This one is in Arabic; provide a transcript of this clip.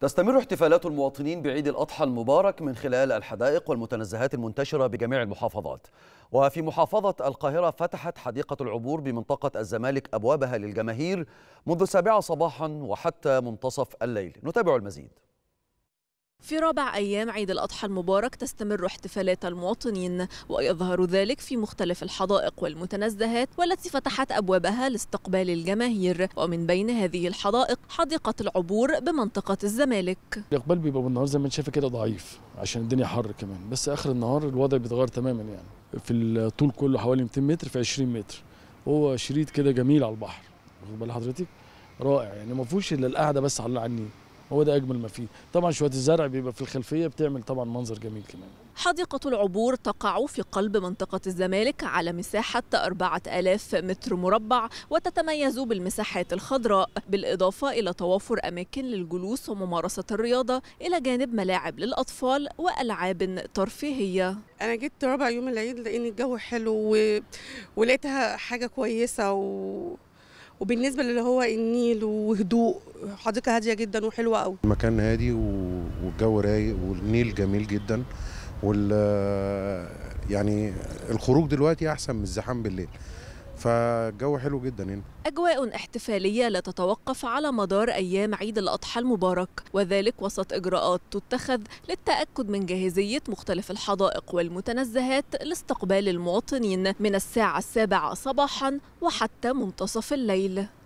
تستمر احتفالات المواطنين بعيد الأضحى المبارك من خلال الحدائق والمتنزهات المنتشرة بجميع المحافظات وفي محافظة القاهرة فتحت حديقة العبور بمنطقة الزمالك أبوابها للجماهير منذ السابعة صباحا وحتى منتصف الليل نتابع المزيد في رابع أيام عيد الأضحى المبارك تستمر احتفالات المواطنين ويظهر ذلك في مختلف الحدائق والمتنزهات والتي فتحت أبوابها لاستقبال الجماهير ومن بين هذه الحدائق حديقة العبور بمنطقة الزمالك الإقبال بيبقى بالنهار زي ما أنت شايفة كده ضعيف عشان الدنيا حر كمان بس آخر النهار الوضع بيتغير تماما يعني في الطول كله حوالي 200 متر في 20 متر هو شريط كده جميل على البحر واخد حضرتك رائع يعني ما فيهوش إلا القعدة بس على النيل هو ده اجمل ما فيه طبعا شويه الزرع بيبقى في الخلفيه بتعمل طبعا منظر جميل كمان حديقة العبور تقع في قلب منطقة الزمالك على مساحة 4000 متر مربع وتتميز بالمساحات الخضراء بالإضافة إلى توافر أماكن للجلوس وممارسة الرياضة إلى جانب ملاعب للأطفال وألعاب ترفيهية أنا جيت رابع يوم العيد لأن الجو حلو و... ولقيتها حاجة كويسة و... وبالنسبه للي هو النيل وهدوء حديقه هاديه جدا وحلوه قوي مكان هادي والجو رايق والنيل جميل جدا وال يعني الخروج دلوقتي احسن من الزحام بالليل فالجو حلو جدا هنا أجواء احتفالية لا تتوقف على مدار أيام عيد الأضحى المبارك وذلك وسط إجراءات تتخذ للتأكد من جاهزية مختلف الحدائق والمتنزهات لاستقبال المواطنين من الساعة السابعة صباحا وحتى منتصف الليل